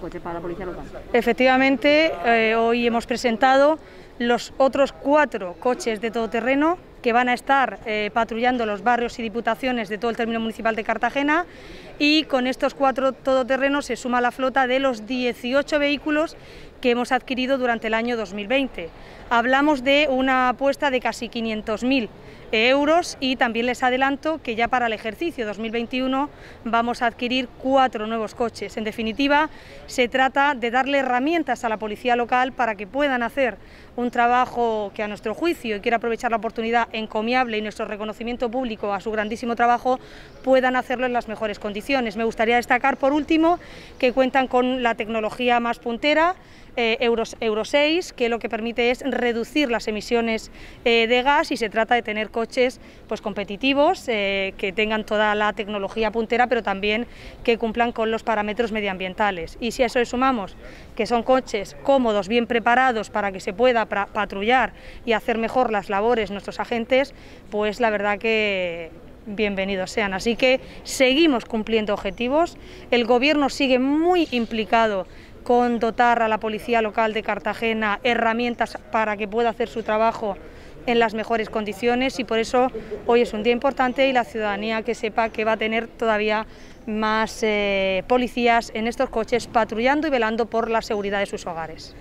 coche para la policía local. Efectivamente, eh, hoy hemos presentado los otros cuatro coches de todoterreno que van a estar eh, patrullando los barrios y diputaciones de todo el término municipal de Cartagena y con estos cuatro todoterrenos se suma la flota de los 18 vehículos que hemos adquirido durante el año 2020. Hablamos de una apuesta de casi 500.000 euros y también les adelanto que ya para el ejercicio 2021 vamos a adquirir cuatro nuevos coches. En definitiva, se trata de darle herramientas a la policía local para que puedan hacer un trabajo que a nuestro juicio, y quiero aprovechar la oportunidad encomiable y nuestro reconocimiento público a su grandísimo trabajo, puedan hacerlo en las mejores condiciones. Me gustaría destacar, por último, que cuentan con la tecnología más puntera, eh, euros, Euro 6, que lo que permite es reducir las emisiones eh, de gas y se trata de tener coches pues, competitivos, eh, que tengan toda la tecnología puntera, pero también que cumplan con los parámetros medioambientales. Y si a eso le sumamos que son coches cómodos, bien preparados para que se pueda patrullar y hacer mejor las labores nuestros agentes, pues la verdad que bienvenidos sean. Así que seguimos cumpliendo objetivos, el Gobierno sigue muy implicado con dotar a la policía local de Cartagena herramientas para que pueda hacer su trabajo en las mejores condiciones y por eso hoy es un día importante y la ciudadanía que sepa que va a tener todavía más eh, policías en estos coches patrullando y velando por la seguridad de sus hogares.